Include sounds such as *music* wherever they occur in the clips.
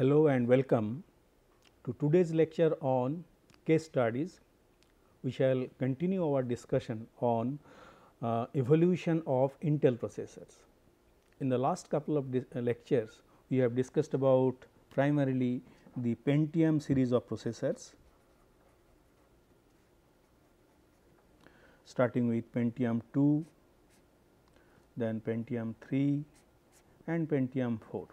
Hello and welcome to today's lecture on case studies. We shall continue our discussion on uh, evolution of Intel processors. In the last couple of uh, lectures, we have discussed about primarily the Pentium series of processors, starting with Pentium 2, then Pentium 3 and Pentium 4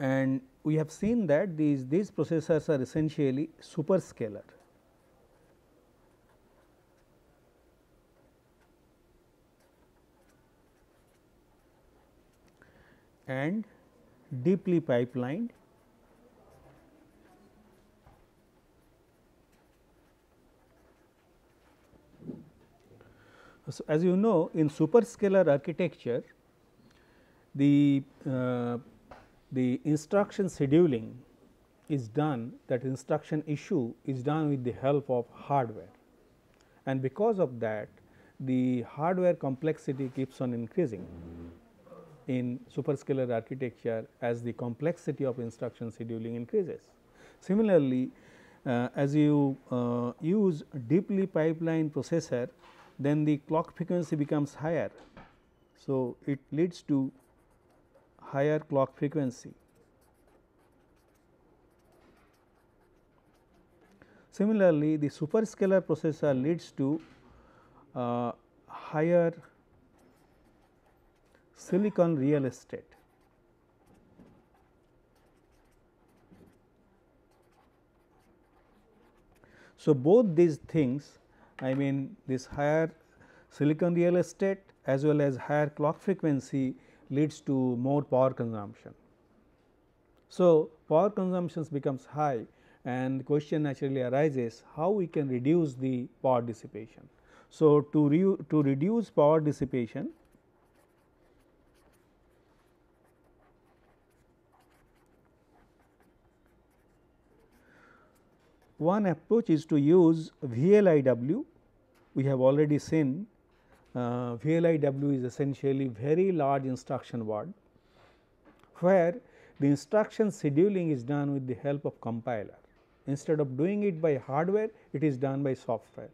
and we have seen that these, these processors are essentially superscalar. and deeply pipelined So, as you know in superscalar architecture the uh, the instruction scheduling is done that instruction issue is done with the help of hardware and because of that the hardware complexity keeps on increasing in superscalar architecture as the complexity of instruction scheduling increases. Similarly, uh, as you uh, use deeply pipeline processor, then the clock frequency becomes higher. So, it leads to higher clock frequency. Similarly, the superscalar processor leads to uh, higher silicon real estate. So, both these things I mean this higher silicon real estate as well as higher clock frequency leads to more power consumption. So, power consumption becomes high and question naturally arises how we can reduce the power dissipation. So, to, re to reduce power dissipation one approach is to use VLIW we have already seen uh, VLIW is essentially very large instruction word, where the instruction scheduling is done with the help of compiler. Instead of doing it by hardware, it is done by software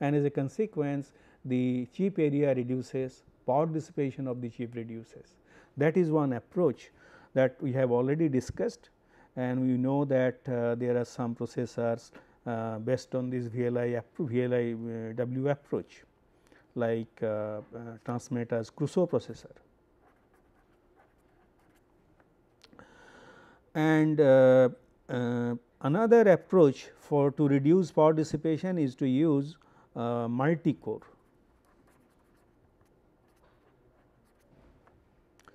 and as a consequence the chip area reduces, power dissipation of the chip reduces. That is one approach that we have already discussed and we know that uh, there are some processors uh, based on this VLI, VLIW approach like uh, uh, transmit as Crusoe processor. And uh, another approach for to reduce power dissipation is to use multi-core.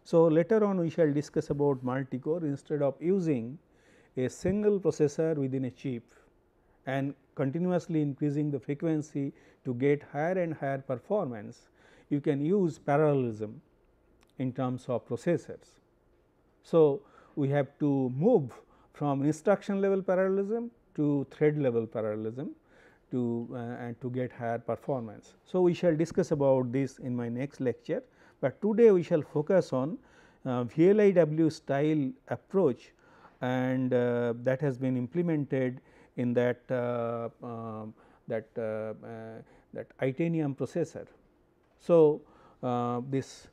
So, later on we shall discuss about multi-core instead of using a single processor within a chip and continuously increasing the frequency to get higher and higher performance, you can use parallelism in terms of processors. So, we have to move from instruction level parallelism to thread level parallelism to uh, and to get higher performance. So, we shall discuss about this in my next lecture, but today we shall focus on uh, VLIW style approach and uh, that has been implemented in that uh, um, that uh, uh, that itanium processor. So, this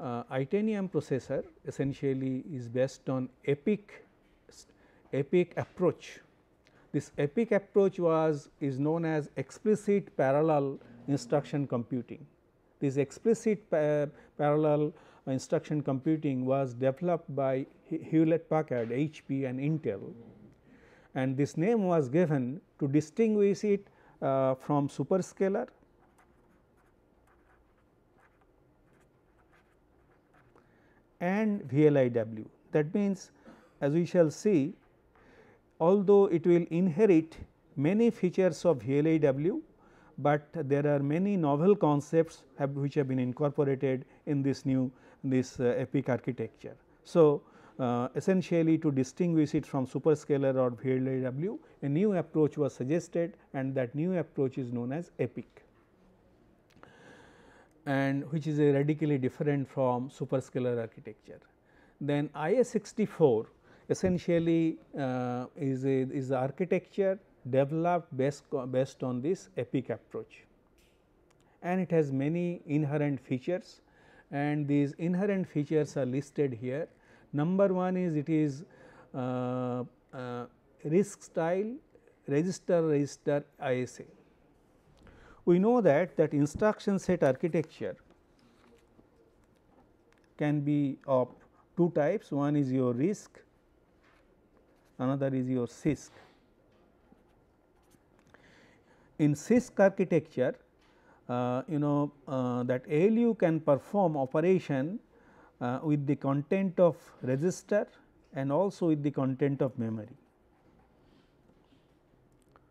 itanium processor essentially is based on EPIC EPIC approach. This EPIC approach was is known as explicit parallel instruction computing. This explicit pa parallel instruction computing was developed by Hewlett Packard, HP and Intel and this name was given to distinguish it uh, from superscalar and VLIW. That means, as we shall see although it will inherit many features of VLIW, but there are many novel concepts have which have been incorporated in this new this uh, EPIC architecture. So, uh, essentially to distinguish it from superscalar or VLAW, a new approach was suggested and that new approach is known as EPIC and which is radically different from superscalar architecture. Then IS 64 essentially uh, is, a, is the architecture developed based, based on this EPIC approach and it has many inherent features and these inherent features are listed here Number one is it is uh, uh, risk style register register ISA. We know that that instruction set architecture can be of two types one is your risk another is your CISC. In CISC architecture uh, you know uh, that ALU can perform operation uh, with the content of register and also with the content of memory.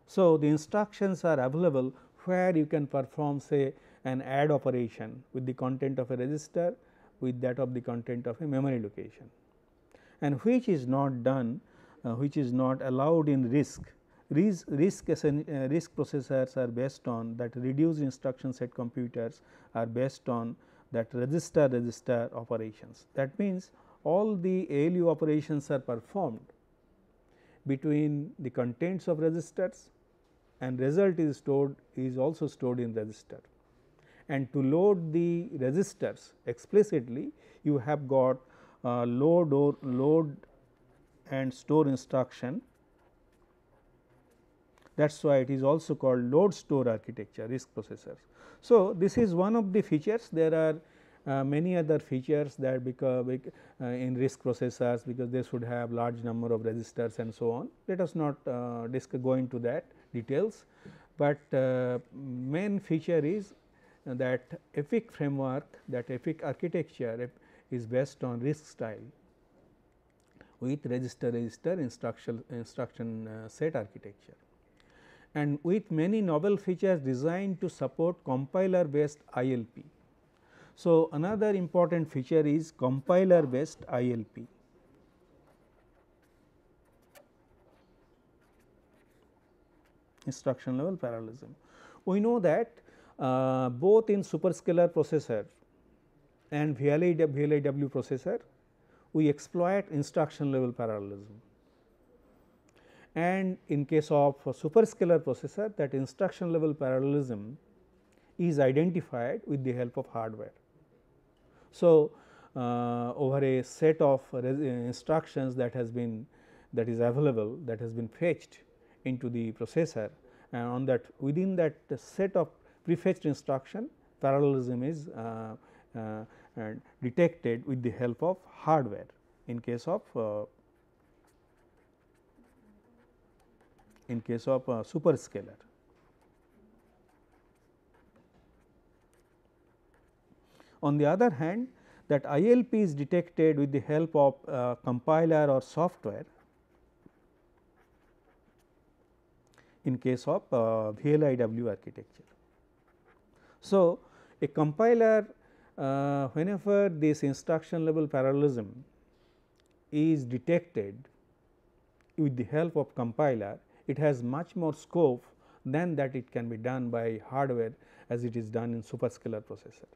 So, the instructions are available where you can perform say an add operation with the content of a register with that of the content of a memory location and which is not done uh, which is not allowed in RISC. RISC, uh, RISC processors are based on that reduced instruction set computers are based on that register register operations. That means, all the ALU operations are performed between the contents of registers and result is stored is also stored in register. And to load the registers explicitly you have got uh, load or load and store instruction that is why it is also called load store architecture RISC processors. So, this is one of the features there are uh, many other features that become uh, in RISC processors because they should have large number of registers and so on. Let us not uh, go into that details, but uh, main feature is that EPIC framework that EPIC architecture is based on RISC style with register register instruction, instruction uh, set architecture and with many novel features designed to support compiler based ILP. So, another important feature is compiler based ILP. instruction level parallelism. We know that uh, both in superscalar processor and VLAW processor, we exploit instruction level parallelism and in case of superscalar processor that instruction level parallelism is identified with the help of hardware. So, uh, over a set of uh, instructions that has been that is available that has been fetched into the processor and on that within that set of prefetched instruction parallelism is uh, uh, detected with the help of hardware in case of uh, in case of a superscalar. On the other hand, that ILP is detected with the help of compiler or software in case of uh, VLIW architecture. So, a compiler uh, whenever this instruction level parallelism is detected with the help of compiler it has much more scope than that it can be done by hardware as it is done in superscalar processor.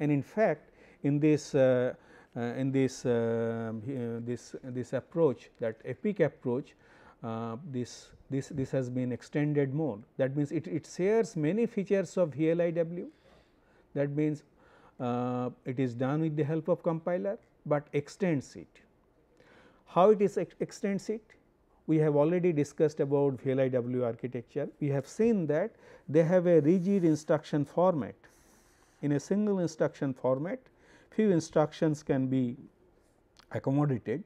And in fact, in this uh, uh, in this uh, uh this this approach that epic approach uh, this this this has been extended more that means it, it shares many features of VLIW that means uh, it is done with the help of compiler, but extends it. How it is ex extends it? we have already discussed about VLIW architecture. We have seen that they have a rigid instruction format. In a single instruction format, few instructions can be accommodated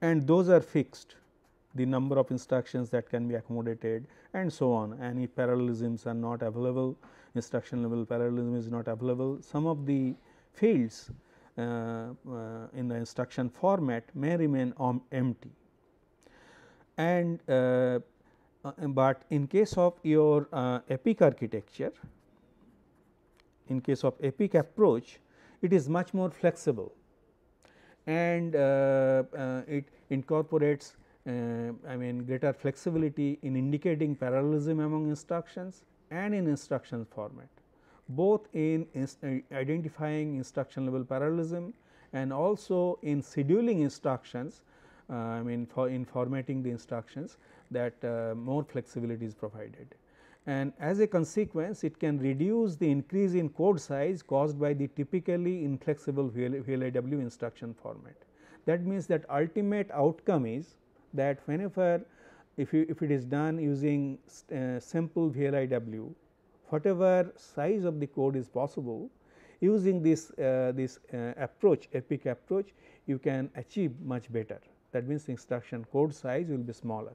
and those are fixed the number of instructions that can be accommodated and so on Any parallelisms are not available instruction level parallelism is not available some of the fields uh, uh, in the instruction format may remain empty and uh, uh, but in case of your uh, epic architecture in case of epic approach it is much more flexible and it incorporates uh, I mean greater flexibility in indicating parallelism among instructions and in instruction format both in identifying instruction level parallelism and also in scheduling instructions uh, I mean for in formatting the instructions that uh, more flexibility is provided. And as a consequence it can reduce the increase in code size caused by the typically inflexible VLIW instruction format. That means that ultimate outcome is that whenever if, you, if it is done using uh, simple VLIW, whatever size of the code is possible, using this, uh, this uh, approach, EPIC approach, you can achieve much better that means instruction code size will be smaller.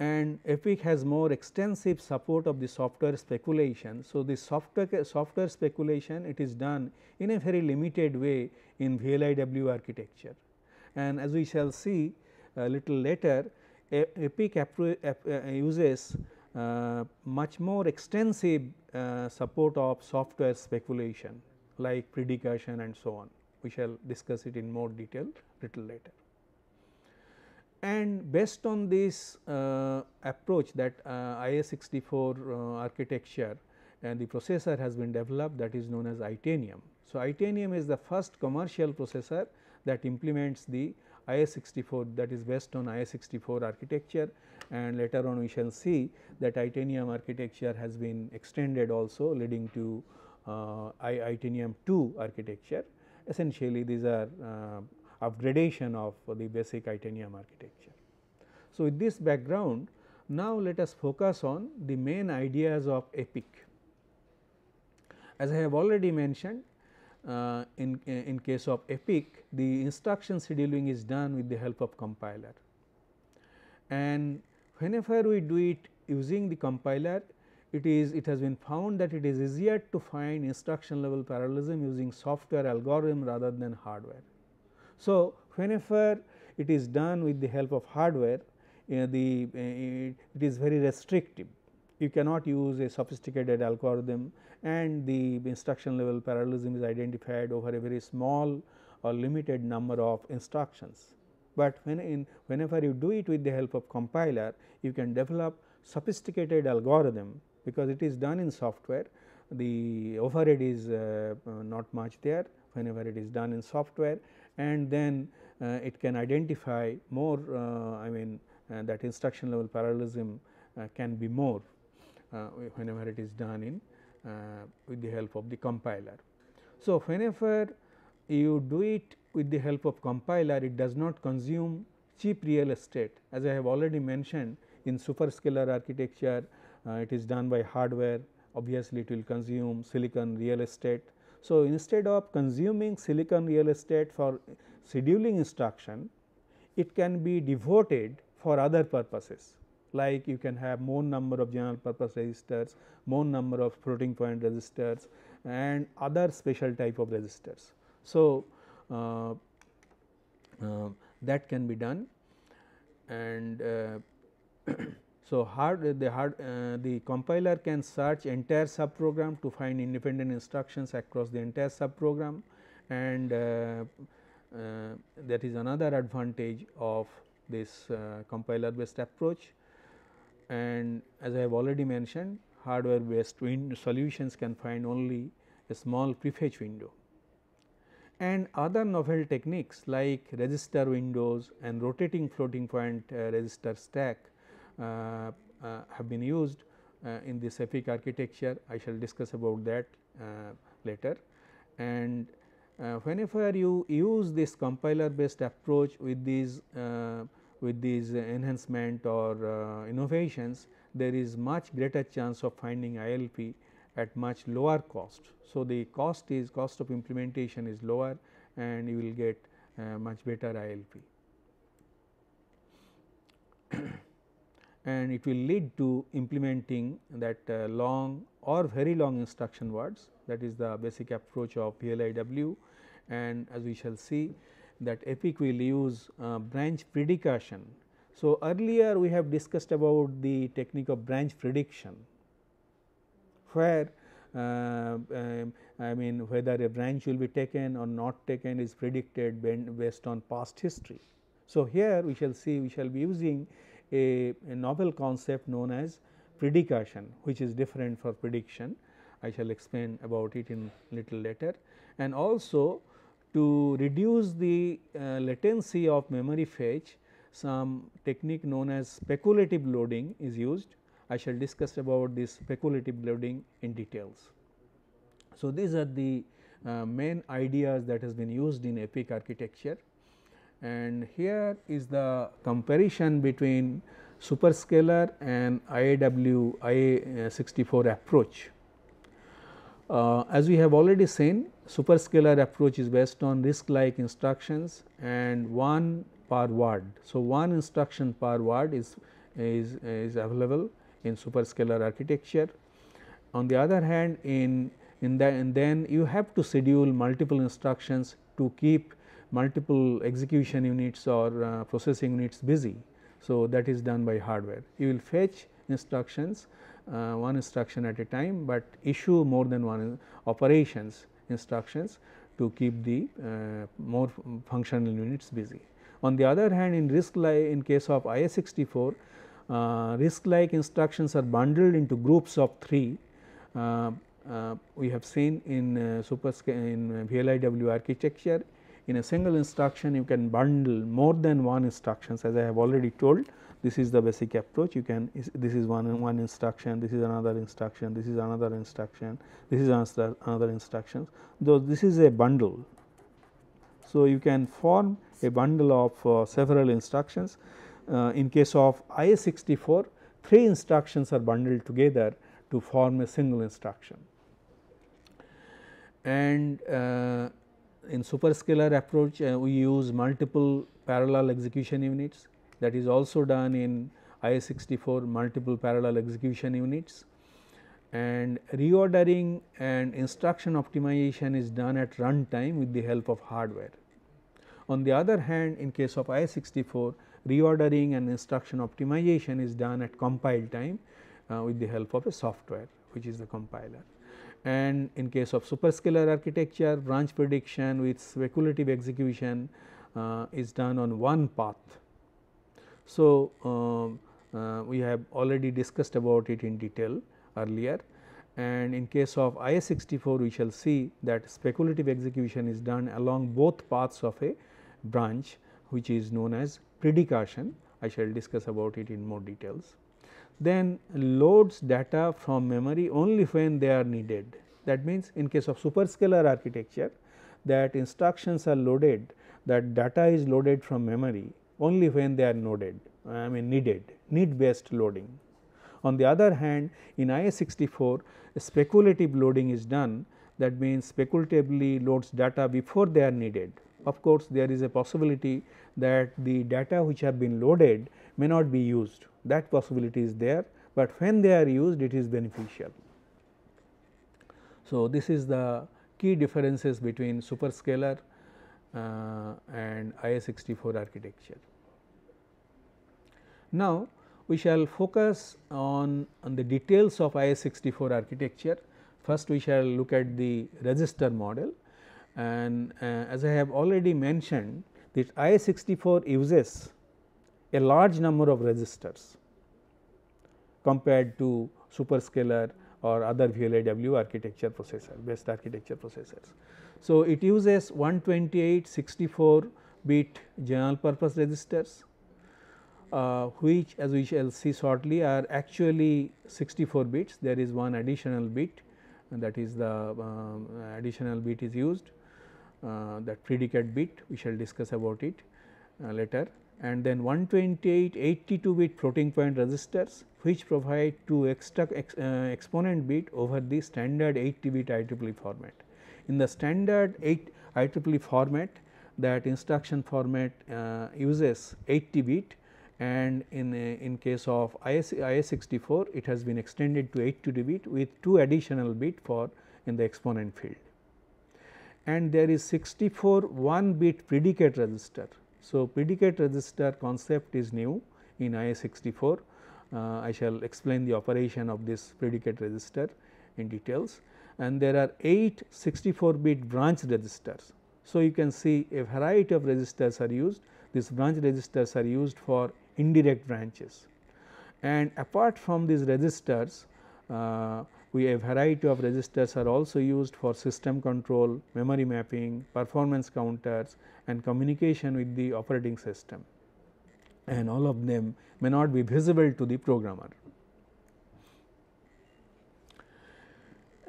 And EPIC has more extensive support of the software speculation. So, the software, software speculation it is done in a very limited way in VLIW architecture. And as we shall see a little later, EPIC uh, uses uh, much more extensive uh, support of software speculation like predication and so on we shall discuss it in more detail little later. And based on this uh, approach that uh, IA64 uh, architecture and the processor has been developed that is known as Itanium. So, Itanium is the first commercial processor that implements the IA64 that is based on IA64 architecture and later on we shall see that Itanium architecture has been extended also leading to uh, Itanium 2 architecture essentially these are uh, upgradation of the basic Itanium architecture. So, with this background now let us focus on the main ideas of EPIC. As I have already mentioned uh, in, in case of EPIC the instruction scheduling is done with the help of compiler and whenever we do it using the compiler it is it has been found that it is easier to find instruction level parallelism using software algorithm rather than hardware. So, whenever it is done with the help of hardware uh, the uh, it is very restrictive you cannot use a sophisticated algorithm and the instruction level parallelism is identified over a very small or limited number of instructions. But when in whenever you do it with the help of compiler you can develop sophisticated algorithm because it is done in software. The overhead is uh, not much there whenever it is done in software and then uh, it can identify more uh, I mean uh, that instruction level parallelism can be more whenever it is done in with the help of the compiler. So, whenever you do it with the help of compiler it does not consume cheap real estate as I have already mentioned in superscalar architecture uh, it is done by hardware obviously it will consume silicon real estate. So, instead of consuming silicon real estate for scheduling instruction, it can be devoted for other purposes like you can have more number of general purpose registers, more number of floating point registers and other special type of registers. So, uh, uh, that can be done and uh, *clears throat* So, hard the hard uh, the compiler can search entire sub program to find independent instructions across the entire sub program and uh, uh, that is another advantage of this uh, compiler based approach. And as I have already mentioned hardware based solutions can find only a small prefetch window. And other novel techniques like register windows and rotating floating point uh, register stack uh, uh, have been used uh, in the Cephic architecture. I shall discuss about that later. And whenever you use this compiler based approach with these with these enhancement or innovations, there is much greater chance of finding ILP at much lower cost. So, the cost is cost of implementation is lower and you will get uh, much better ILP. and it will lead to implementing that uh, long or very long instruction words that is the basic approach of PLIW and as we shall see that EPIC will use uh, branch predication. So, earlier we have discussed about the technique of branch prediction where uh, um, I mean whether a branch will be taken or not taken is predicted based on past history. So, here we shall see we shall be using a, a novel concept known as predication which is different for prediction. I shall explain about it in little later and also to reduce the uh, latency of memory fetch some technique known as speculative loading is used. I shall discuss about this speculative loading in details. So, these are the uh, main ideas that has been used in EPIC architecture and here is the comparison between superscalar and IAW IA64 approach. Uh, as we have already seen superscalar approach is based on risk like instructions and one per word. So, one instruction per word is, is, is available in superscalar architecture. On the other hand in, in the and then you have to schedule multiple instructions to keep multiple execution units or uh, processing units busy. So, that is done by hardware. You will fetch instructions uh, one instruction at a time, but issue more than one uh, operations instructions to keep the uh, more functional units busy. On the other hand in risk like in case of IA64 uh, risk like instructions are bundled into groups of 3 uh, we have seen in super in VLIW architecture in a single instruction you can bundle more than one instructions as I have already told this is the basic approach you can is, this is one one instruction this is another instruction this is another instruction this is another, another instruction though this is a bundle. So, you can form a bundle of uh, several instructions uh, in case of IA 64 3 instructions are bundled together to form a single instruction and uh, in superscalar approach uh, we use multiple parallel execution units that is also done in I64 multiple parallel execution units and reordering and instruction optimization is done at runtime with the help of hardware. On the other hand in case of I64 reordering and instruction optimization is done at compile time uh, with the help of a software which is the compiler and in case of superscalar architecture branch prediction with speculative execution uh, is done on one path. So, um, uh, we have already discussed about it in detail earlier and in case of IS64 we shall see that speculative execution is done along both paths of a branch which is known as predication. I shall discuss about it in more details then loads data from memory only when they are needed. That means, in case of superscalar architecture that instructions are loaded that data is loaded from memory only when they are loaded I mean needed need based loading. On the other hand in IA64 speculative loading is done that means speculatively loads data before they are needed. Of course, there is a possibility that the data which have been loaded may not be used that possibility is there, but when they are used it is beneficial. So, this is the key differences between superscalar uh, and IA64 architecture. Now, we shall focus on, on the details of IA64 architecture. First, we shall look at the register model and uh, as I have already mentioned that IA64 uses a large number of resistors compared to superscalar or other VLAW architecture processor based architecture processors. So, it uses 128 64 bit general purpose registers uh, which as we shall see shortly are actually 64 bits there is one additional bit and that is the uh, additional bit is used uh, that predicate bit we shall discuss about it uh, later and then 128 82 bit floating point resistors which provide two extra ex, uh, exponent bit over the standard 80 bit IEEE format. In the standard 8 IEEE format that instruction format uh, uses 80 bit and in uh, in case of IS, IS 64 it has been extended to 82 bit with two additional bit for in the exponent field. And there is 64 1 bit predicate register so, predicate register concept is new in IA 64. Uh, I shall explain the operation of this predicate register in details and there are 8 64 bit branch registers. So, you can see a variety of registers are used these branch registers are used for indirect branches and apart from these registers uh, we a variety of registers are also used for system control, memory mapping, performance counters and communication with the operating system and all of them may not be visible to the programmer.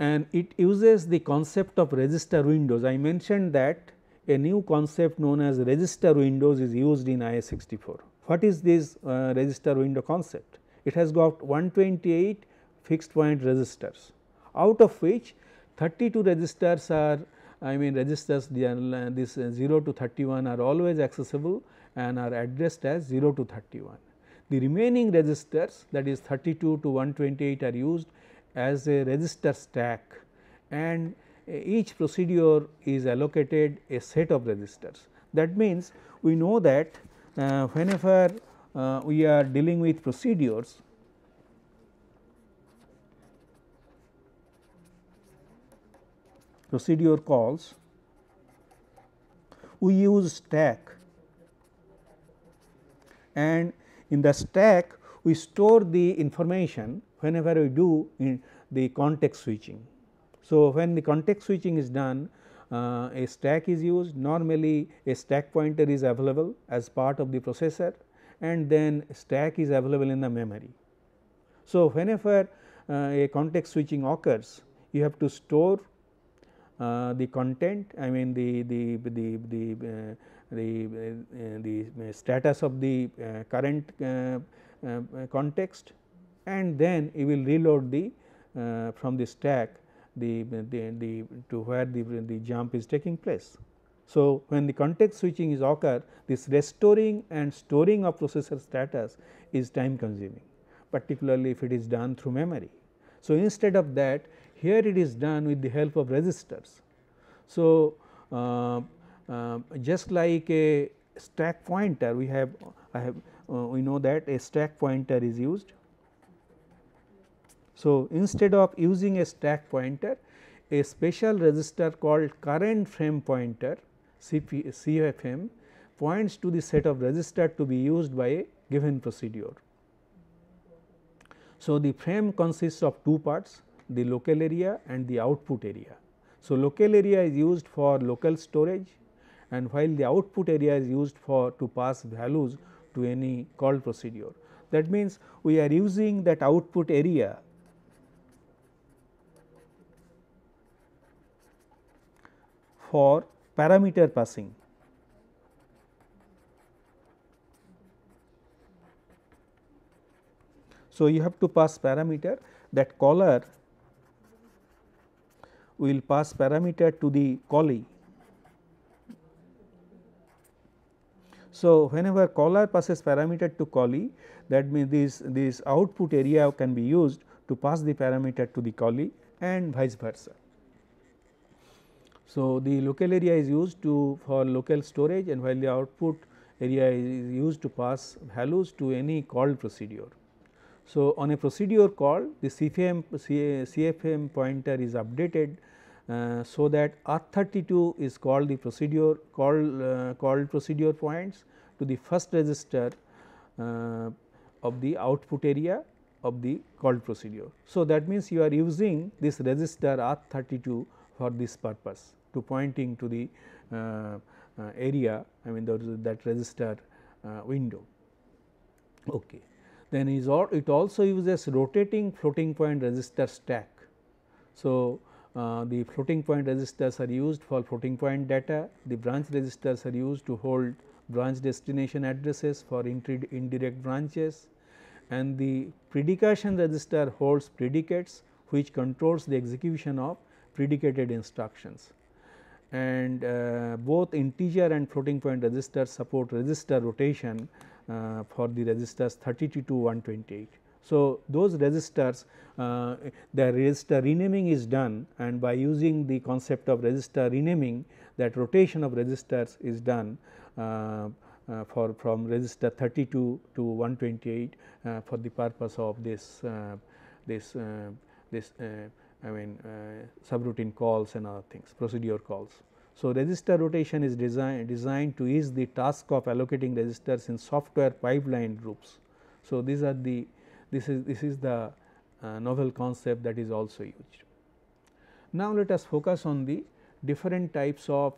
And it uses the concept of register windows. I mentioned that a new concept known as register windows is used in IA 64. What is this uh, register window concept? It has got 128 fixed point resistors out of which 32 resistors are I mean resistors this 0 to 31 are always accessible and are addressed as 0 to 31. The remaining resistors that is 32 to 128 are used as a resistor stack and each procedure is allocated a set of resistors. That means, we know that uh, whenever uh, we are dealing with procedures procedure calls, we use stack and in the stack we store the information whenever we do in the context switching. So, when the context switching is done uh, a stack is used normally a stack pointer is available as part of the processor and then stack is available in the memory. So, whenever uh, a context switching occurs you have to store uh, the content I mean the the the the uh, the, uh, the status of the current context and then you will reload the from the stack the, the, the to where the, the jump is taking place. So, when the context switching is occur this restoring and storing of processor status is time consuming particularly if it is done through memory. So, instead of that here it is done with the help of resistors. So, uh, uh, just like a stack pointer we have I have uh, we know that a stack pointer is used. So, instead of using a stack pointer a special resistor called current frame pointer CP, CFM points to the set of resistor to be used by a given procedure. So, the frame consists of two parts the local area and the output area. So, local area is used for local storage and while the output area is used for to pass values to any call procedure. That means, we are using that output area for parameter passing. So, you have to pass parameter that caller we will pass parameter to the collie. So, whenever caller passes parameter to collie that means this, this output area can be used to pass the parameter to the collie and vice versa. So, the local area is used to for local storage and while the output area is used to pass values to any called procedure. So, on a procedure call the CFM, CFM pointer is updated uh, so that R 32 is called the procedure called, uh, called procedure points to the first register uh, of the output area of the called procedure. So, that means you are using this register R 32 for this purpose to pointing to the uh, uh, area I mean that register uh, window. Okay then it also uses rotating floating point resistor stack. So, uh, the floating point resistors are used for floating point data, the branch resistors are used to hold branch destination addresses for indirect branches and the predication register holds predicates which controls the execution of predicated instructions. And uh, both integer and floating point registers support register rotation uh, for the resistors 32 to 128. So, those resistors uh, the resistor renaming is done and by using the concept of resistor renaming that rotation of resistors is done uh, uh for from resistor 32 to 128 uh, for the purpose of this uh, this this I mean subroutine calls and other things procedure calls. So, register rotation is design, designed to ease the task of allocating registers in software pipeline groups. So, these are the this is this is the uh, novel concept that is also used. Now, let us focus on the different types of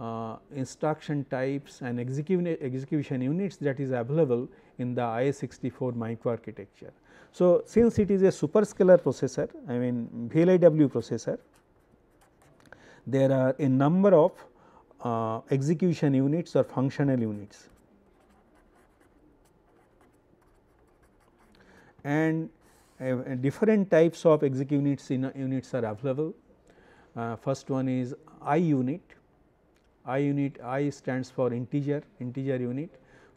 uh, instruction types and execution, execution units that is available in the IA64 microarchitecture. So, since it is a superscalar processor I mean VLIW processor there are a number of uh, execution units or functional units. And uh, different types of execution units, units are available. Uh, first one is I unit, I unit I stands for integer, integer unit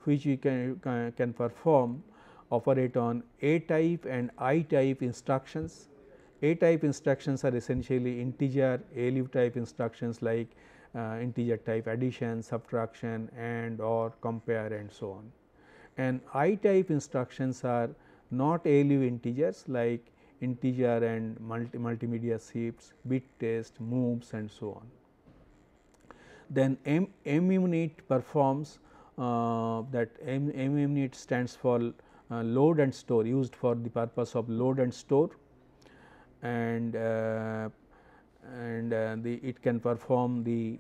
which we can, can perform operate on A type and I type instructions a type instructions are essentially integer ALU type instructions like uh, integer type addition, subtraction and or compare and so on. And I type instructions are not ALU integers like integer and multi multimedia shifts, bit test, moves and so on. Then M, M unit performs uh, that M, M unit stands for uh, load and store used for the purpose of load and store and uh, and uh, the it can perform the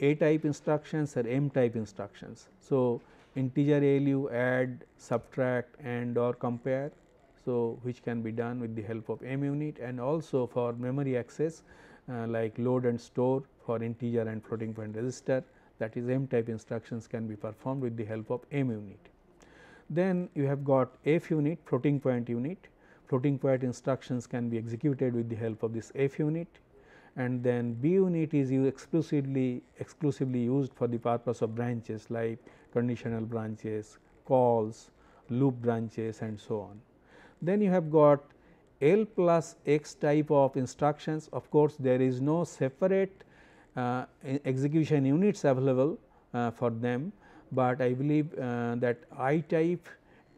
A type instructions or M type instructions. So, integer ALU add, subtract and or compare. So, which can be done with the help of M unit and also for memory access uh, like load and store for integer and floating point register that is M type instructions can be performed with the help of M unit. Then you have got F unit floating point unit floating point instructions can be executed with the help of this F unit and then B unit is used exclusively exclusively used for the purpose of branches like conditional branches, calls, loop branches and so on. Then you have got L plus X type of instructions of course, there is no separate uh, execution units available uh, for them, but I believe uh, that I type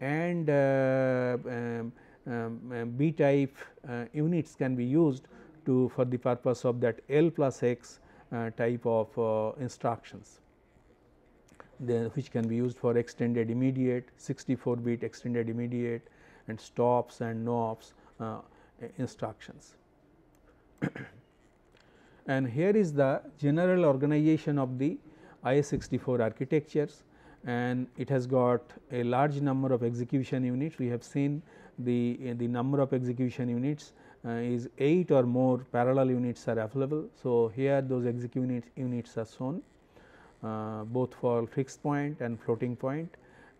and uh, um, um, um, B type uh, units can be used to for the purpose of that L plus X uh, type of uh, instructions which can be used for extended immediate 64 bit extended immediate and stops and no ops uh, instructions. *coughs* and here is the general organization of the IS64 architectures and it has got a large number of execution units we have seen the, the number of execution units uh, is 8 or more parallel units are available. So, here those execute units are shown uh, both for fixed point and floating point.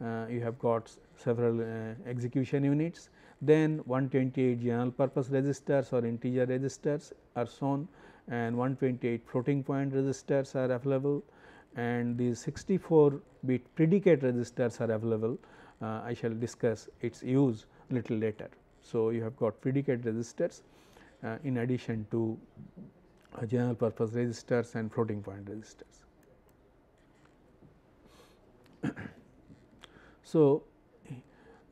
Uh, you have got several uh, execution units. Then 128 general purpose registers or integer registers are shown and 128 floating point registers are available and the 64 bit predicate registers are available. Uh, I shall discuss its use little later. So, you have got predicate resistors uh, in addition to uh, general purpose resistors and floating point resistors. *coughs* so,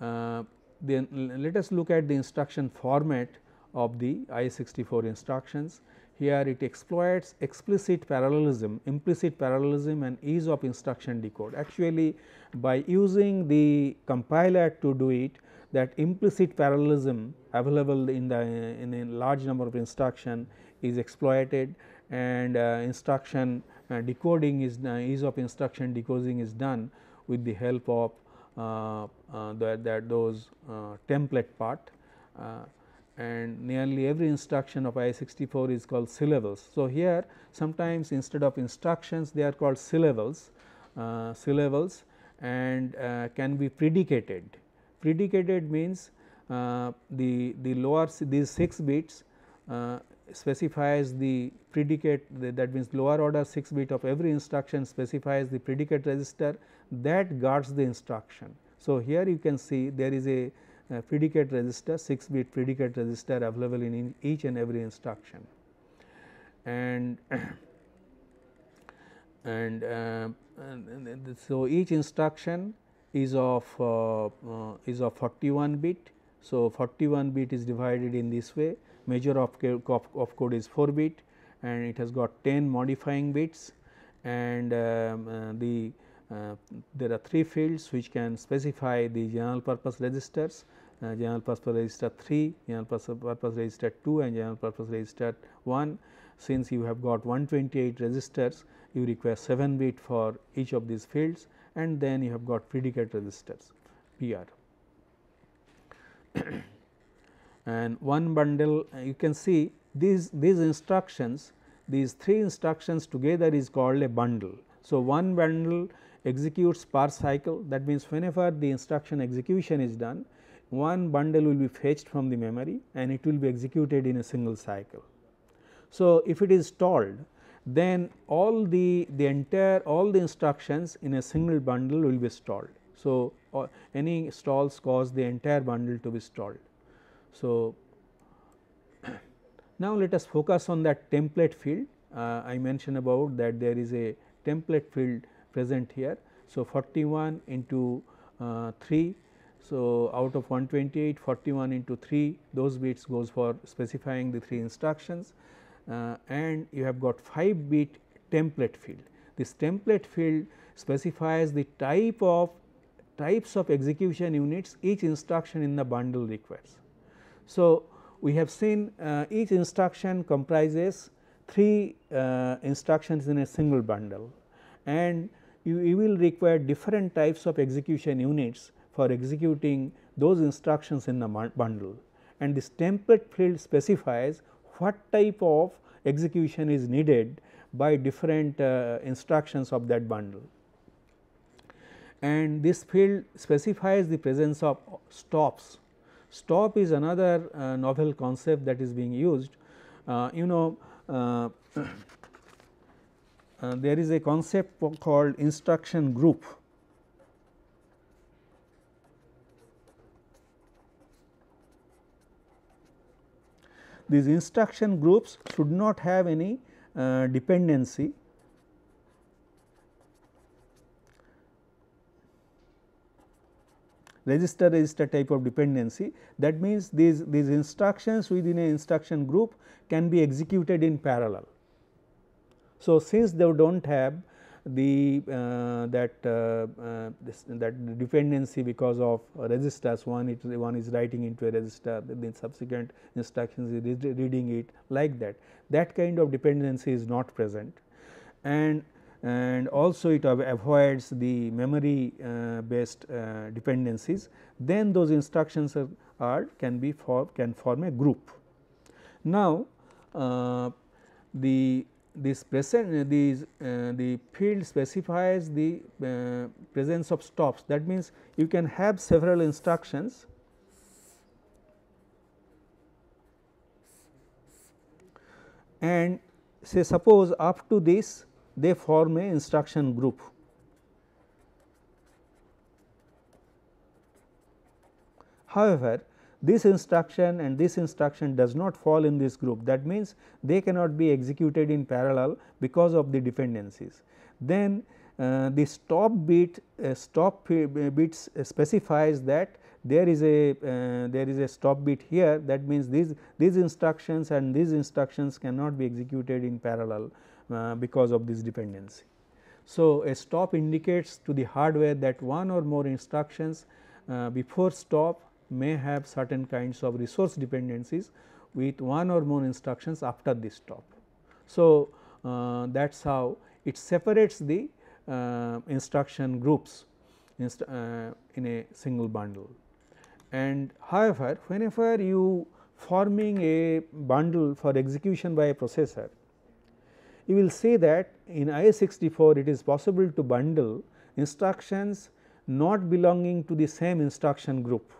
uh, then let us look at the instruction format of the I-64 instructions. Here it exploits explicit parallelism, implicit parallelism and ease of instruction decode. Actually, by using the compiler to do it, that implicit parallelism available in the in a large number of instruction is exploited and uh, instruction uh, decoding is uh, ease of instruction decoding is done with the help of uh, uh, that, those uh, template part and nearly every instruction of I 64 is called syllables. So, here sometimes instead of instructions they are called syllables, syllables and can be predicated Predicated means uh, the, the lower these 6 bits uh, specifies the predicate the, that means lower order 6 bit of every instruction specifies the predicate register that guards the instruction. So, here you can see there is a predicate register 6 bit predicate register available in, in each and every instruction and *clears throat* uh, and, and, and so each instruction is of uh, uh, is of 41 bit. So, 41 bit is divided in this way measure of, of, of code is 4 bit and it has got 10 modifying bits and um, uh, the uh, there are three fields which can specify the general purpose registers uh, general purpose register 3, general purpose register 2 and general purpose register 1. Since you have got 128 registers you require 7 bit for each of these fields and then you have got predicate resistors PR. *coughs* and one bundle uh, you can see these these instructions these three instructions together is called a bundle. So, one bundle executes per cycle that means whenever the instruction execution is done one bundle will be fetched from the memory and it will be executed in a single cycle. So, if it is stalled then all the, the entire all the instructions in a single bundle will be stalled. So, uh, any stalls cause the entire bundle to be stalled. So, *clears throat* now let us focus on that template field uh, I mentioned about that there is a template field present here. So, 41 into uh, 3 so, out of 128 41 into 3 those bits goes for specifying the 3 instructions uh, and you have got 5 bit template field. This template field specifies the type of types of execution units each instruction in the bundle requires. So, we have seen uh, each instruction comprises three uh, instructions in a single bundle and you, you, will require different types of execution units for executing those instructions in the bundle and this template field specifies what type of execution is needed by different uh, instructions of that bundle. And this field specifies the presence of stops. Stop is another uh, novel concept that is being used. Uh, you know uh, *coughs* uh, there is a concept called instruction group these instruction groups should not have any uh, dependency. register register type of dependency that means these these instructions within an instruction group can be executed in parallel. So, since they do not have the uh, that uh, uh, this, that dependency because of registers one it one is writing into a register then subsequent instructions is reading it like that that kind of dependency is not present and and also it avoids the memory uh, based uh, dependencies then those instructions are, are can be for can form a group. Now, uh, the this present uh, these uh, the field specifies the uh, presence of stops that means you can have several instructions and say suppose up to this they form a instruction group however this instruction and this instruction does not fall in this group that means they cannot be executed in parallel because of the dependencies. Then uh, the stop bit uh, stop uh, bits specifies that there is a uh, there is a stop bit here that means these these instructions and these instructions cannot be executed in parallel uh, because of this dependency. So, a stop indicates to the hardware that one or more instructions uh, before stop may have certain kinds of resource dependencies with one or more instructions after this stop. So, uh, that is how it separates the uh, instruction groups inst uh, in a single bundle. And however, whenever you forming a bundle for execution by a processor, you will say that in IA64 it is possible to bundle instructions not belonging to the same instruction group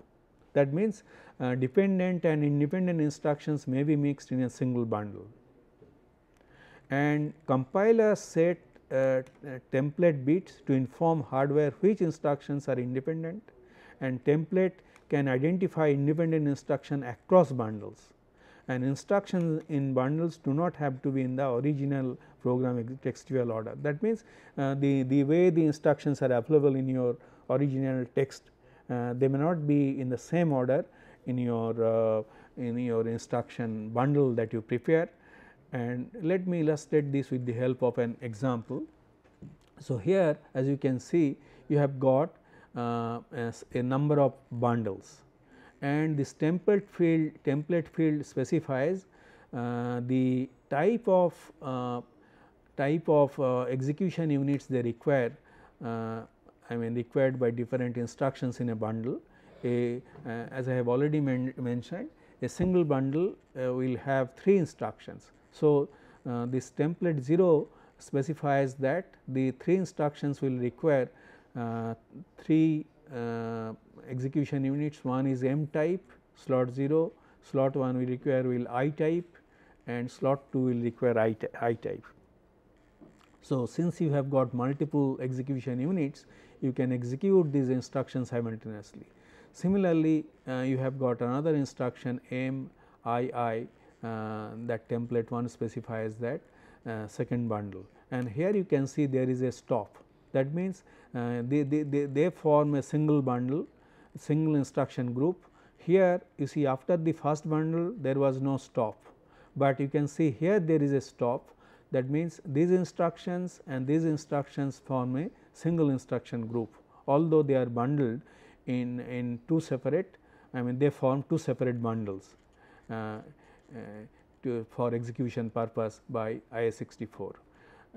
that means, uh, dependent and independent instructions may be mixed in a single bundle and compiler set uh, uh, template bits to inform hardware which instructions are independent and template can identify independent instruction across bundles and instructions in bundles do not have to be in the original program textual order. That means, uh, the, the way the instructions are available in your original text uh, they may not be in the same order in your uh, in your instruction bundle that you prepare and let me illustrate this with the help of an example. So, here as you can see you have got uh, a number of bundles and this template field template field specifies uh, the type of uh, type of uh, execution units they require I mean required by different instructions in a bundle. A, uh, as I have already men mentioned a single bundle uh, will have 3 instructions. So, uh, this template 0 specifies that the 3 instructions will require uh, 3 uh, execution units one is M type slot 0, slot 1 will require will I type and slot 2 will require I, I type. So, since you have got multiple execution units, you can execute these instructions simultaneously. Similarly, uh, you have got another instruction M I I uh, that template 1 specifies that uh, second bundle and here you can see there is a stop. That means, uh, they, they, they, they form a single bundle, single instruction group. Here you see after the first bundle there was no stop, but you can see here there is a stop that means, these instructions and these instructions form a single instruction group although they are bundled in, in two separate I mean they form two separate bundles uh, uh, to, for execution purpose by IS 64.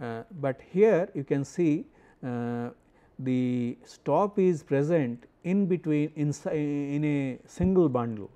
Uh, but here you can see uh, the stop is present in between inside in a single bundle.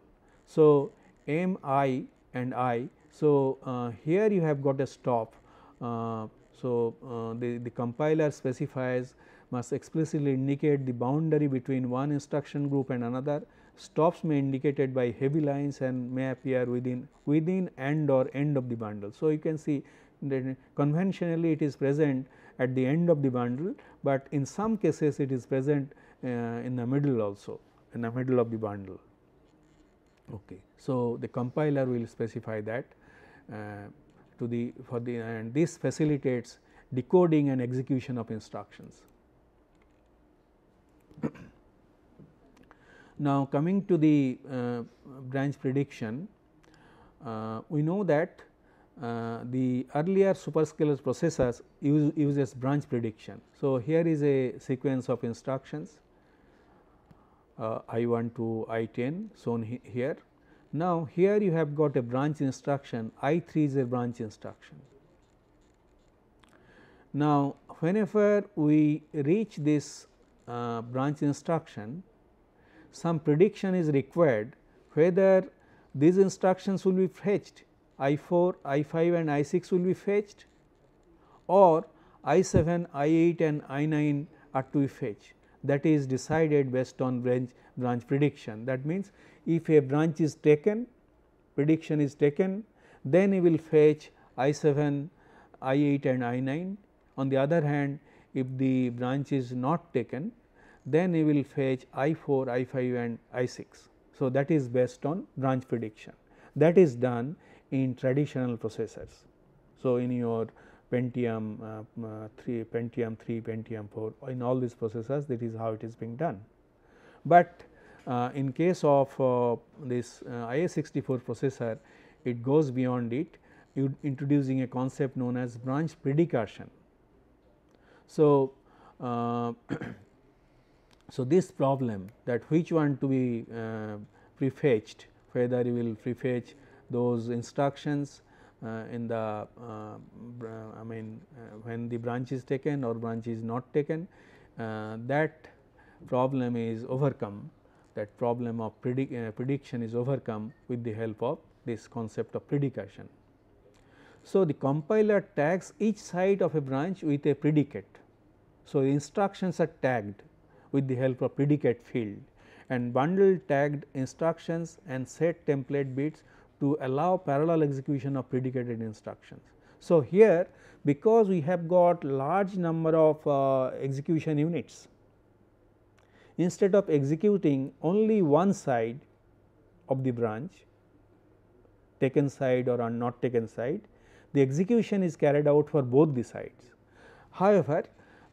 So, M i and i. So, uh, here you have got a stop uh, so, uh, the, the compiler specifies must explicitly indicate the boundary between one instruction group and another stops may indicated by heavy lines and may appear within within end or end of the bundle. So, you can see that conventionally it is present at the end of the bundle, but in some cases it is present uh, in the middle also in the middle of the bundle. Okay. So, the compiler will specify that uh, to the for the and this facilitates decoding and execution of instructions. *coughs* now coming to the uh, branch prediction, uh, we know that uh, the earlier superscalar processors use, uses branch prediction. So, here is a sequence of instructions uh, I 1 to I 10 shown he here now, here you have got a branch instruction I 3 is a branch instruction. Now, whenever we reach this uh, branch instruction, some prediction is required whether these instructions will be fetched I 4, I 5 and I 6 will be fetched or I 7, I 8 and I 9 are to be fetched that is decided based on branch, branch prediction. That means, if a branch is taken prediction is taken then he will fetch I 7, I 8 and I 9. On the other hand if the branch is not taken then he will fetch I 4, I 5 and I 6. So, that is based on branch prediction that is done in traditional processors. So, in your Pentium uh, uh 3, Pentium 3, Pentium 4 in all these processors that is how it is being done. But uh, in case of uh, this uh, IA64 processor, it goes beyond it introducing a concept known as branch predication. So, uh, *clears throat* so this problem that which one to be uh, prefetched whether you will prefetch those instructions uh, in the I mean when the branch is taken or branch is not taken that problem is overcome that problem of predict, uh, prediction is overcome with the help of this concept of predication. So, the compiler tags each side of a branch with a predicate. So, instructions are tagged with the help of predicate field and bundle tagged instructions and set template bits to allow parallel execution of predicated instructions. So, here because we have got large number of uh, execution units instead of executing only one side of the branch taken side or not taken side, the execution is carried out for both the sides. However,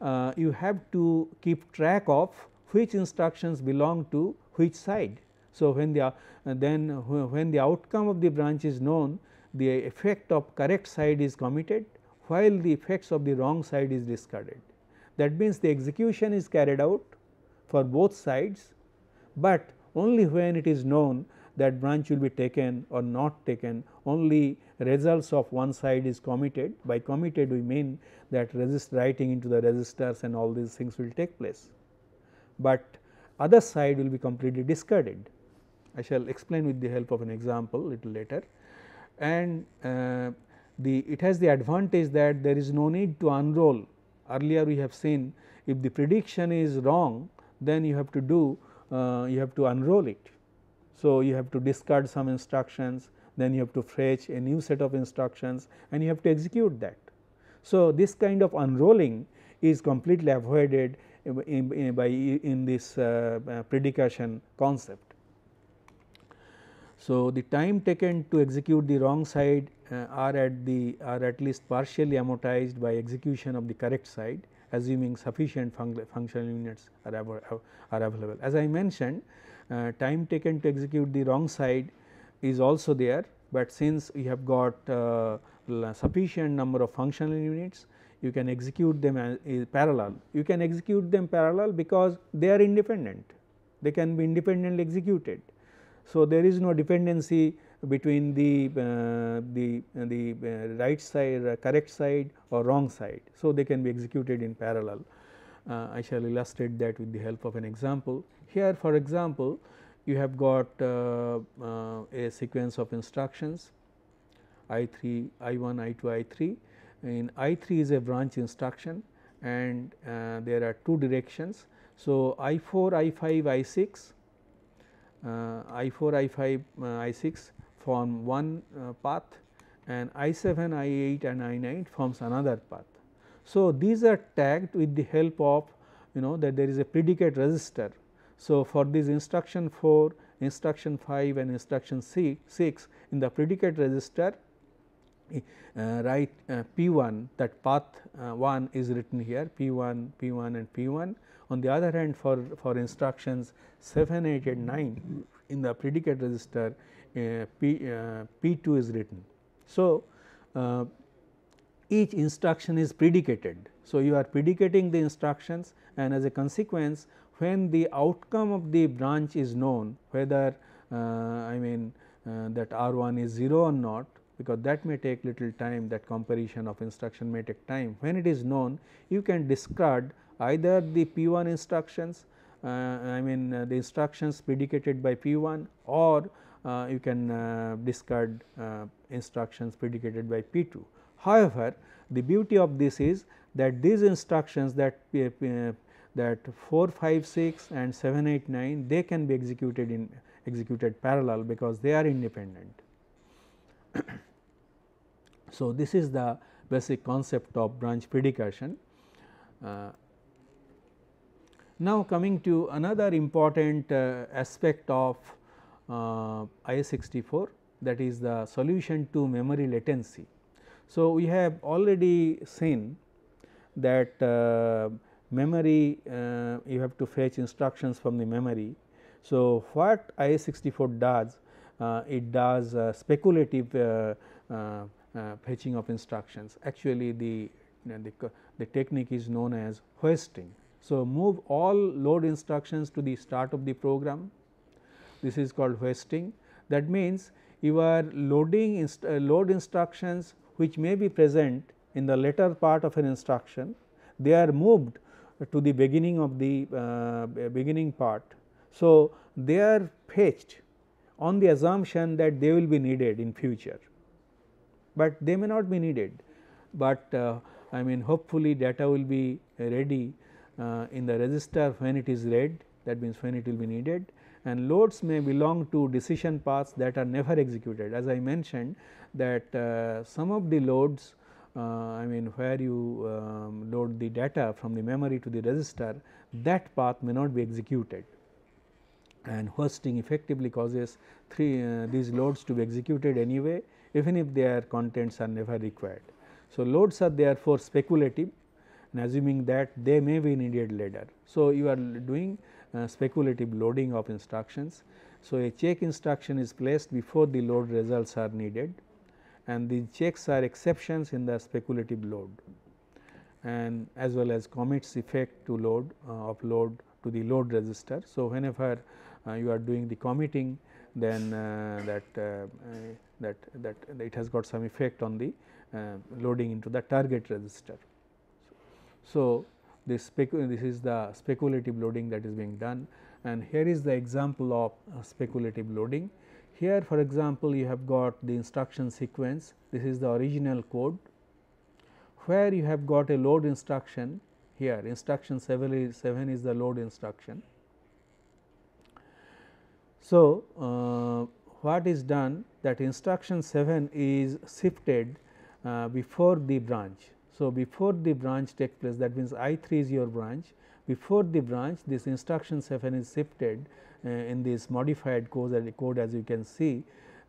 uh, you have to keep track of which instructions belong to which side. So, when the uh, then when the outcome of the branch is known, the effect of correct side is committed while the effects of the wrong side is discarded. That means, the execution is carried out for both sides, but only when it is known that branch will be taken or not taken only results of one side is committed. By committed we mean that resist writing into the resistors and all these things will take place, but other side will be completely discarded. I shall explain with the help of an example little later and uh, the it has the advantage that there is no need to unroll earlier we have seen if the prediction is wrong then you have to do uh, you have to unroll it. So, you have to discard some instructions then you have to fetch a new set of instructions and you have to execute that. So, this kind of unrolling is completely avoided in, in, by in this uh, uh, predication concept. So, the time taken to execute the wrong side uh, are at the are at least partially amortized by execution of the correct side assuming sufficient fun functional units are, av are available. As I mentioned uh, time taken to execute the wrong side is also there, but since we have got uh, sufficient number of functional units you can execute them parallel. You can execute them parallel because they are independent, they can be independently executed. So, there is no dependency between the uh, the uh, the uh, right side uh, correct side or wrong side. So, they can be executed in parallel. Uh, I shall illustrate that with the help of an example. Here for example, you have got uh, a sequence of instructions I 3, I 1, I 2, I 3. In I 3 is a branch instruction and there are two directions. So, I 4, I 5, I 6 uh, I 4, I 5, uh, I 6 form one uh, path and I7, I8 and I9 forms another path. So, these are tagged with the help of you know that there is a predicate register. So, for this instruction 4, instruction 5 and instruction 6 in the predicate register eh, uh, write uh, P 1 that path uh, 1 is written here P 1, P 1 and P 1. On the other hand for, for instructions 7, 8 and 9 in the predicate register P, uh, P 2 is written. So, uh, each instruction is predicated. So, you are predicating the instructions and as a consequence when the outcome of the branch is known whether uh, I mean uh, that R 1 is 0 or not because that may take little time that comparison of instruction may take time. When it is known you can discard either the P 1 instructions uh, I mean uh, the instructions predicated by P 1 or uh, you can uh, discard uh, instructions predicated by P 2. However, the beauty of this is that these instructions that that 4, 5, 6 and 7, 8, 9 they can be executed in executed parallel because they are independent. *coughs* so, this is the basic concept of branch predication. Uh, now, coming to another important uh, aspect of uh, I64 that is the solution to memory latency. So, we have already seen that uh, memory uh, you have to fetch instructions from the memory. So, what I64 does uh, it does uh, speculative uh, uh, fetching of instructions actually the, the, the technique is known as hoisting. So, move all load instructions to the start of the program this is called wasting. That means, you are loading inst uh, load instructions which may be present in the later part of an instruction, they are moved to the beginning of the uh, beginning part. So, they are fetched on the assumption that they will be needed in future, but they may not be needed, but uh, I mean hopefully data will be ready uh, in the register when it is read that means when it will be needed and loads may belong to decision paths that are never executed. As I mentioned that uh, some of the loads uh, I mean where you um, load the data from the memory to the register that path may not be executed and hosting effectively causes three, uh, these loads to be executed anyway even if their contents are never required. So, loads are therefore speculative and assuming that they may be needed later. So, you are doing uh, speculative loading of instructions. So, a check instruction is placed before the load results are needed and the checks are exceptions in the speculative load and as well as commits effect to load uh, of load to the load register. So, whenever uh, you are doing the committing then uh, that, uh, that, that it has got some effect on the uh, loading into the target register. So, this, this is the speculative loading that is being done and here is the example of uh, speculative loading. Here for example, you have got the instruction sequence this is the original code where you have got a load instruction here instruction 7 is, 7 is the load instruction. So, uh, what is done that instruction 7 is shifted uh, before the branch so, before the branch take place that means, I 3 is your branch before the branch this instruction 7 is shifted uh, in this modified code, as you can see.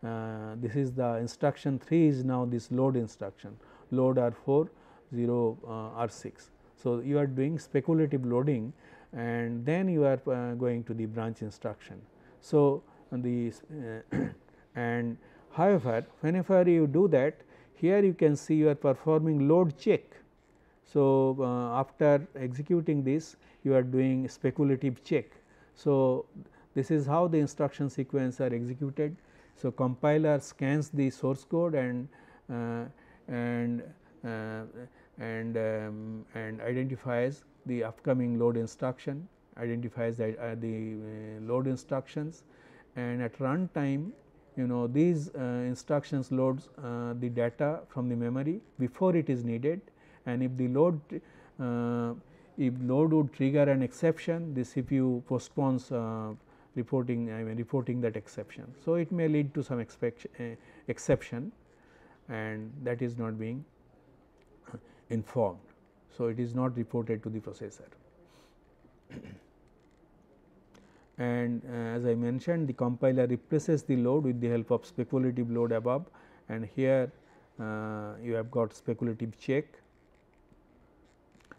Uh, this is the instruction 3 is now this load instruction load R 4 0 uh, R 6. So, you are doing speculative loading and then you are uh, going to the branch instruction. So, the uh, *coughs* and however, whenever you do that here you can see you are performing load check. So, uh, after executing this you are doing speculative check. So, this is how the instruction sequence are executed. So, compiler scans the source code and uh, and uh, and um, and identifies the upcoming load instruction, identifies the, uh, the uh, load instructions and at runtime you know these uh, instructions loads uh, the data from the memory before it is needed and if the load uh, if load would trigger an exception the CPU postpones uh, reporting I mean reporting that exception. So, it may lead to some uh, exception and that is not being uh, informed. So, it is not reported to the processor and uh, as I mentioned the compiler replaces the load with the help of speculative load above and here uh, you have got speculative check.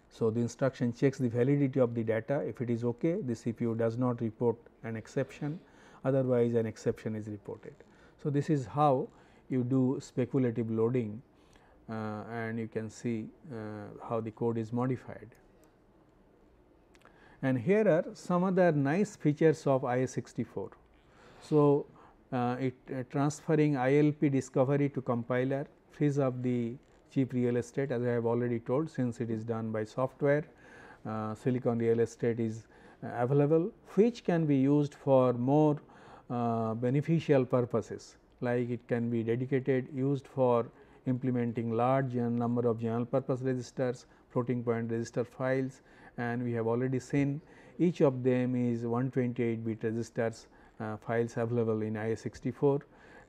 So, the instruction checks the validity of the data if it is ok the CPU does not report an exception otherwise an exception is reported. So, this is how you do speculative loading uh, and you can see uh, how the code is modified. And here are some other nice features of IA64. So, uh, it uh, transferring ILP discovery to compiler frees up the cheap real estate as I have already told since it is done by software. Uh, silicon real estate is uh, available which can be used for more uh, beneficial purposes like it can be dedicated used for implementing large number of general purpose registers, floating point register files and we have already seen each of them is 128 bit registers uh, files available in IA64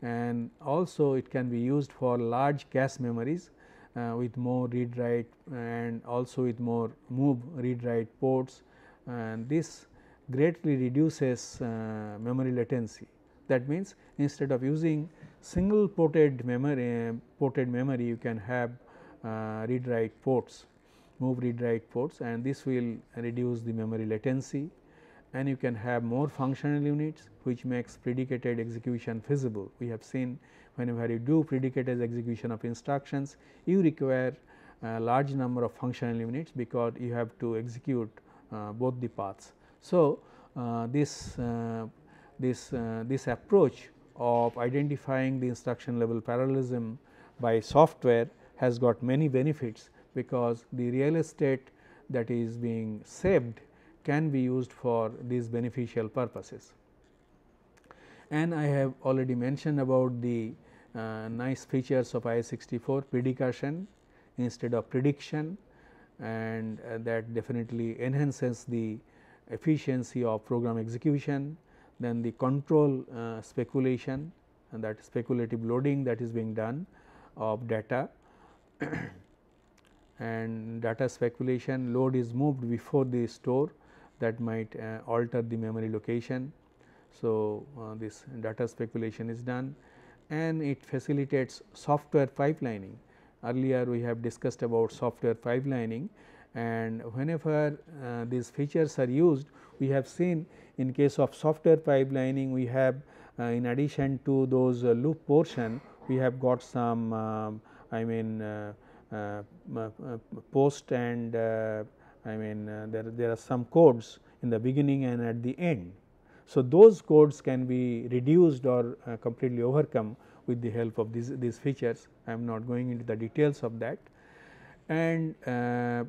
and also it can be used for large cache memories uh, with more read write and also with more move read write ports and this greatly reduces uh, memory latency. That means, instead of using single ported memory uh, ported memory you can have uh, read write ports move read write ports and this will reduce the memory latency and you can have more functional units which makes predicated execution feasible. We have seen whenever you do predicated execution of instructions you require a large number of functional units because you have to execute uh, both the paths. So, uh, this, uh, this, uh, this approach of identifying the instruction level parallelism by software has got many benefits because the real estate that is being saved can be used for these beneficial purposes. And I have already mentioned about the uh, nice features of I 64 predication instead of prediction and uh, that definitely enhances the efficiency of program execution, then the control uh, speculation and that speculative loading that is being done of data *clears throat* and data speculation load is moved before the store that might uh, alter the memory location. So, uh, this data speculation is done and it facilitates software pipelining. Earlier we have discussed about software pipelining and whenever uh, these features are used we have seen in case of software pipelining we have uh, in addition to those uh, loop portion we have got some um, I mean uh, uh, uh, uh, post and I mean there, there are some codes in the beginning and at the end. So, those codes can be reduced or completely overcome with the help of these, these features. I am not going into the details of that and uh,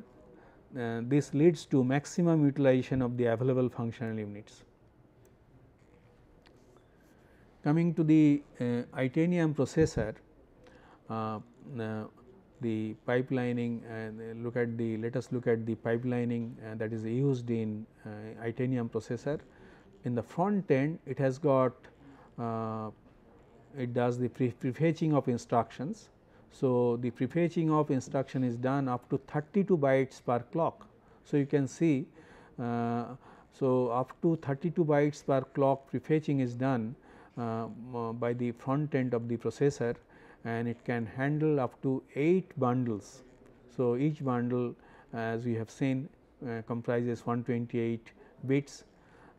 uh, this leads to maximum utilization of the available functional units. Coming to the uh, Itanium processor, the pipelining and look at the let us look at the pipelining uh, that is used in uh, itanium processor. In the front end it has got uh, it does the pre prefetching of instructions. So, the prefetching of instruction is done up to 32 bytes per clock. So, you can see uh, so up to 32 bytes per clock prefetching is done uh, by the front end of the processor and it can handle up to 8 bundles. So, each bundle as we have seen uh, comprises 128 bits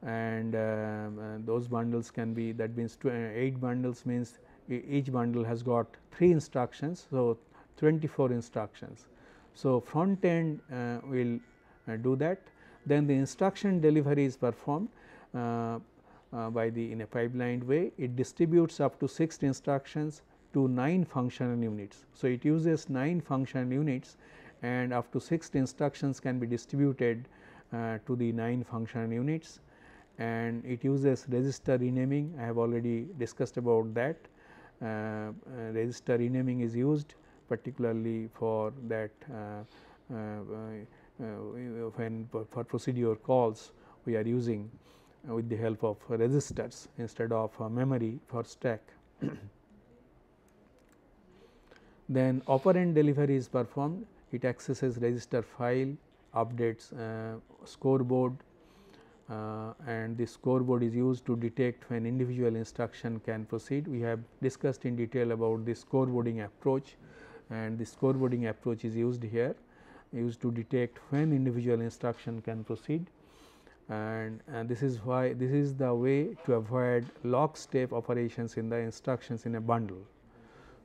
and um, uh, those bundles can be that means uh, 8 bundles means each bundle has got 3 instructions. So, 24 instructions. So, front end uh, will uh, do that then the instruction delivery is performed uh, by the in a pipelined way it distributes up to 6 instructions to 9 functional units. So, it uses 9 functional units and up to 6 instructions can be distributed uh, to the 9 functional units and it uses register renaming I have already discussed about that. Uh, uh, register renaming is used particularly for that uh, uh, uh, when for procedure calls we are using with the help of registers instead of memory for stack. *clears throat* Then operand delivery is performed, it accesses register file, updates uh, scoreboard uh, and the scoreboard is used to detect when individual instruction can proceed. We have discussed in detail about the scoreboarding approach and the scoreboarding approach is used here used to detect when individual instruction can proceed and, and this is why this is the way to avoid lockstep operations in the instructions in a bundle.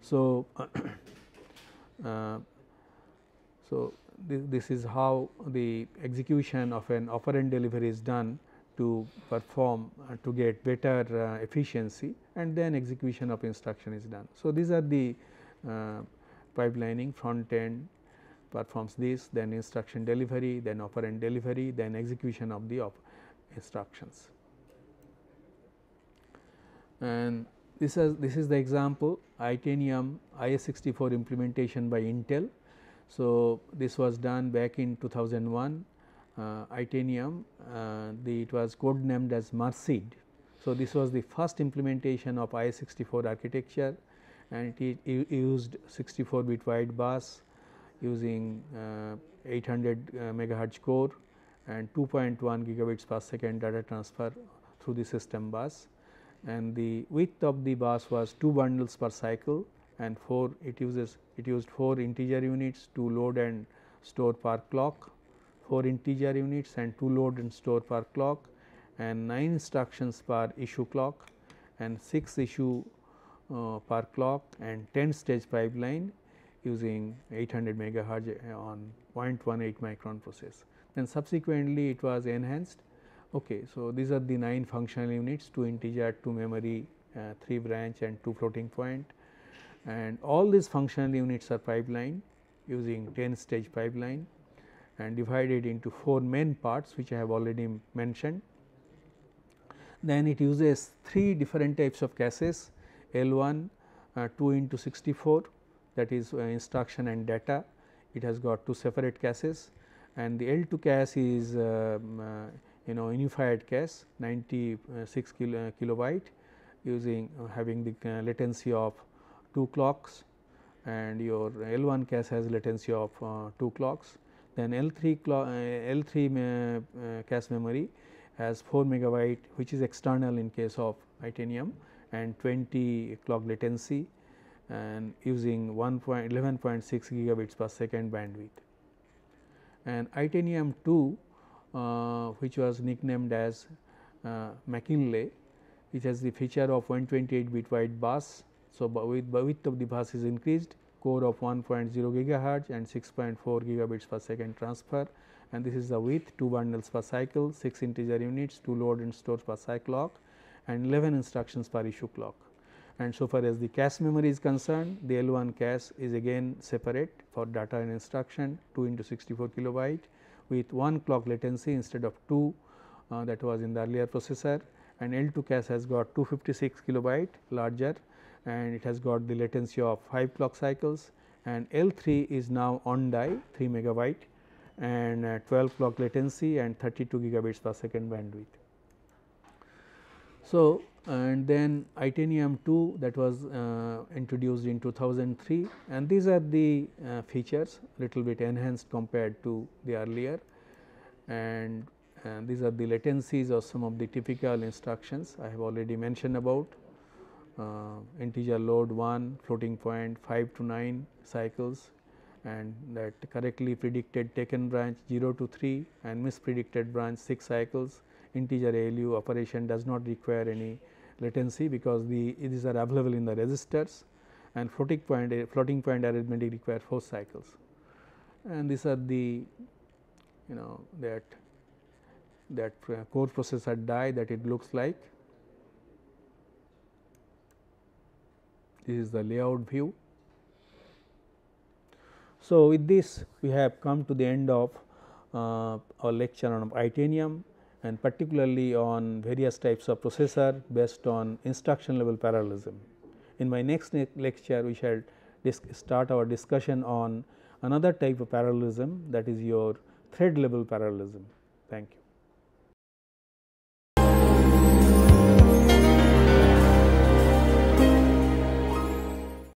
So, *clears throat* Uh, so, this, this is how the execution of an operand delivery is done to perform uh, to get better uh, efficiency and then execution of instruction is done. So, these are the uh, pipelining front end performs this then instruction delivery then operand delivery then execution of the op instructions. And this is this is the example Itanium IS64 implementation by Intel. So, this was done back in 2001 uh, Itanium uh, the, it was codenamed as Merced. So, this was the first implementation of IS64 architecture and it, it used 64 bit wide bus using uh, 800 uh, megahertz core and 2.1 gigabits per second data transfer through the system bus and the width of the bus was 2 bundles per cycle and 4 it uses it used 4 integer units to load and store per clock 4 integer units and 2 load and store per clock and 9 instructions per issue clock and 6 issue uh, per clock and 10 stage pipeline using 800 megahertz on 0.18 micron process. Then subsequently, it was enhanced Okay, so these are the 9 functional units 2 integer, 2 memory, uh, 3 branch and 2 floating point and all these functional units are pipeline using 10 stage pipeline and divided into 4 main parts which I have already mentioned. Then it uses 3 different types of caches L1 uh, 2 into 64 that is uh, instruction and data it has got 2 separate caches and the L2 cache is uh, uh, you know unified cache 96 kilo, uh, kilobyte using uh, having the uh, latency of 2 clocks and your L1 cache has latency of uh, 2 clocks. Then L3 L3 cache memory has 4 megabyte which is external in case of Itanium and 20 clock latency and using 11.6 gigabits per second bandwidth. And Itanium 2 uh, which was nicknamed as uh, McKinley which has the feature of 128 bit wide bus. So, with width of the bus is increased core of 1.0 gigahertz and 6.4 gigabits per second transfer and this is the width 2 bundles per cycle 6 integer units 2 load and stores per cycle clock and 11 instructions per issue clock. And so far as the cache memory is concerned the L1 cache is again separate for data and instruction 2 into 64 kilobyte with 1 clock latency instead of 2 uh, that was in the earlier processor and L2 cache has got 256 kilobyte larger and it has got the latency of 5 clock cycles and L3 is now on die 3 megabyte and uh, 12 clock latency and 32 gigabits per second bandwidth. So, and then itanium 2 that was uh, introduced in 2003 and these are the uh, features little bit enhanced compared to the earlier and uh, these are the latencies of some of the typical instructions I have already mentioned about uh, integer load 1, floating point 5 to 9 cycles and that correctly predicted taken branch 0 to 3 and mispredicted branch 6 cycles integer ALU operation does not require any latency because the these are available in the resistors and floating point floating point arithmetic requires 4 cycles. And these are the you know that that uh, core processor die that it looks like. This is the layout view. So, with this we have come to the end of uh, our lecture on titanium and particularly on various types of processor based on instruction level parallelism. In my next lecture, we shall start our discussion on another type of parallelism that is your thread level parallelism. Thank you.